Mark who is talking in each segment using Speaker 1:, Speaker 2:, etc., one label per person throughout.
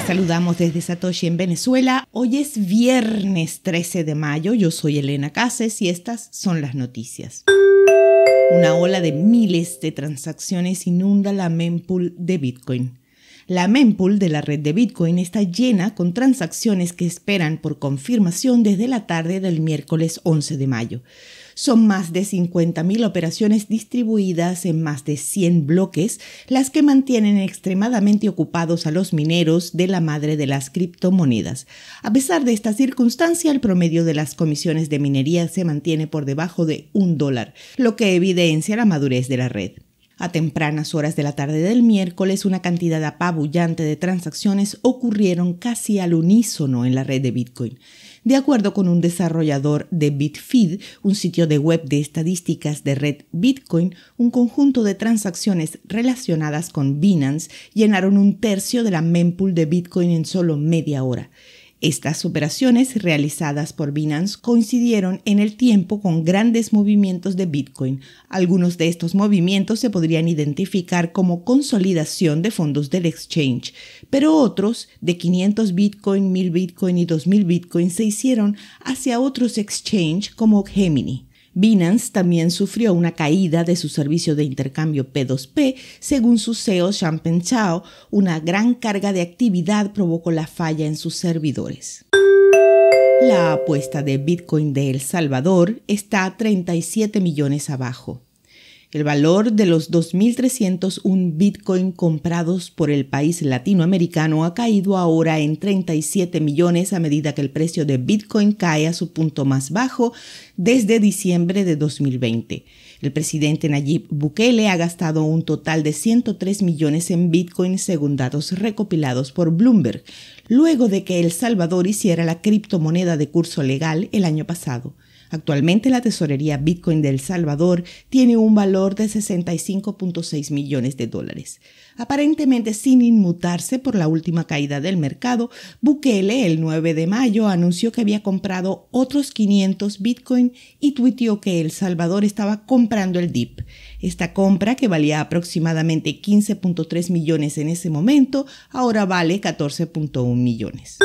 Speaker 1: saludamos desde Satoshi en Venezuela. Hoy es viernes 13 de mayo. Yo soy Elena Cases y estas son las noticias. Una ola de miles de transacciones inunda la mempool de Bitcoin. La mempool de la red de Bitcoin está llena con transacciones que esperan por confirmación desde la tarde del miércoles 11 de mayo. Son más de 50.000 operaciones distribuidas en más de 100 bloques las que mantienen extremadamente ocupados a los mineros de la madre de las criptomonedas. A pesar de esta circunstancia, el promedio de las comisiones de minería se mantiene por debajo de un dólar, lo que evidencia la madurez de la red. A tempranas horas de la tarde del miércoles, una cantidad apabullante de transacciones ocurrieron casi al unísono en la red de Bitcoin. De acuerdo con un desarrollador de Bitfeed, un sitio de web de estadísticas de red Bitcoin, un conjunto de transacciones relacionadas con Binance llenaron un tercio de la mempool de Bitcoin en solo media hora. Estas operaciones realizadas por Binance coincidieron en el tiempo con grandes movimientos de Bitcoin. Algunos de estos movimientos se podrían identificar como consolidación de fondos del exchange, pero otros, de 500 Bitcoin, 1000 Bitcoin y 2000 Bitcoin, se hicieron hacia otros exchange como Gemini. Binance también sufrió una caída de su servicio de intercambio P2P, según su CEO Champen Chao, una gran carga de actividad provocó la falla en sus servidores. La apuesta de Bitcoin de El Salvador está a 37 millones abajo. El valor de los 2.301 Bitcoin comprados por el país latinoamericano ha caído ahora en 37 millones a medida que el precio de Bitcoin cae a su punto más bajo desde diciembre de 2020. El presidente Nayib Bukele ha gastado un total de 103 millones en Bitcoin según datos recopilados por Bloomberg, luego de que El Salvador hiciera la criptomoneda de curso legal el año pasado. Actualmente la tesorería Bitcoin de El Salvador tiene un valor de 65.6 millones de dólares. Aparentemente sin inmutarse por la última caída del mercado, Bukele el 9 de mayo anunció que había comprado otros 500 Bitcoin y tuiteó que El Salvador estaba comprando el DIP. Esta compra, que valía aproximadamente 15.3 millones en ese momento, ahora vale 14.1 millones.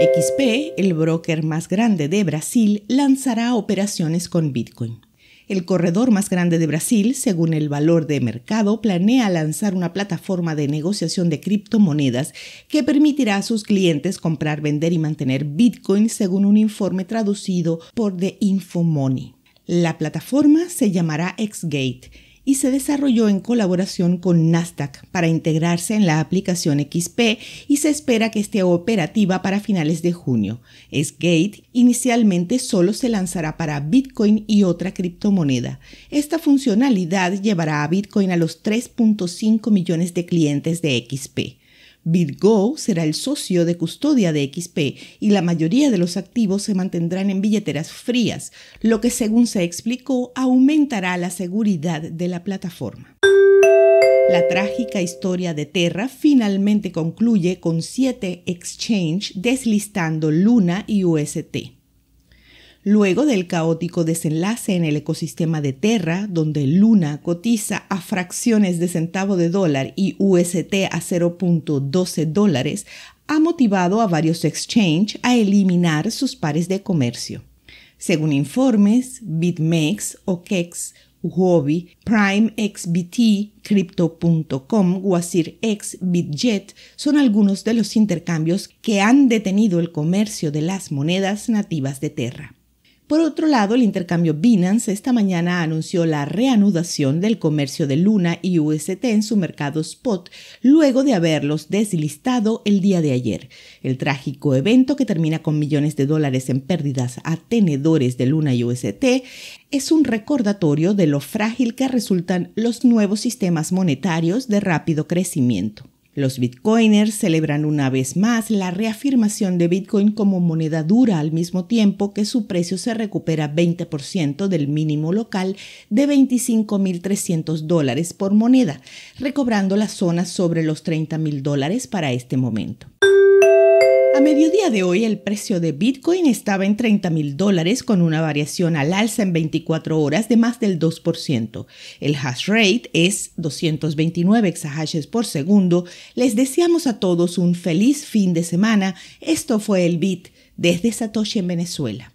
Speaker 1: XP, el broker más grande de Brasil, lanzará operaciones con Bitcoin. El corredor más grande de Brasil, según el valor de mercado, planea lanzar una plataforma de negociación de criptomonedas que permitirá a sus clientes comprar, vender y mantener Bitcoin, según un informe traducido por The Infomoney. La plataforma se llamará Xgate y se desarrolló en colaboración con Nasdaq para integrarse en la aplicación XP y se espera que esté operativa para finales de junio. Xgate inicialmente solo se lanzará para Bitcoin y otra criptomoneda. Esta funcionalidad llevará a Bitcoin a los 3.5 millones de clientes de XP. BitGo será el socio de custodia de XP y la mayoría de los activos se mantendrán en billeteras frías, lo que según se explicó aumentará la seguridad de la plataforma. La trágica historia de Terra finalmente concluye con siete exchange deslistando Luna y UST. Luego del caótico desenlace en el ecosistema de Terra, donde Luna cotiza a fracciones de centavo de dólar y UST a 0.12 dólares, ha motivado a varios exchange a eliminar sus pares de comercio. Según informes, BitMEX, OKEX, Huobi, PrimeXBT, Crypto.com, WazirX, BitJet son algunos de los intercambios que han detenido el comercio de las monedas nativas de Terra. Por otro lado, el intercambio Binance esta mañana anunció la reanudación del comercio de Luna y UST en su mercado spot luego de haberlos deslistado el día de ayer. El trágico evento que termina con millones de dólares en pérdidas a tenedores de Luna y UST es un recordatorio de lo frágil que resultan los nuevos sistemas monetarios de rápido crecimiento. Los bitcoiners celebran una vez más la reafirmación de Bitcoin como moneda dura al mismo tiempo que su precio se recupera 20% del mínimo local de 25.300 dólares por moneda, recobrando la zona sobre los 30.000 dólares para este momento mediodía de hoy el precio de Bitcoin estaba en 30 mil dólares con una variación al alza en 24 horas de más del 2%. El hash rate es 229 exahashes por segundo. Les deseamos a todos un feliz fin de semana. Esto fue el Bit desde Satoshi en Venezuela.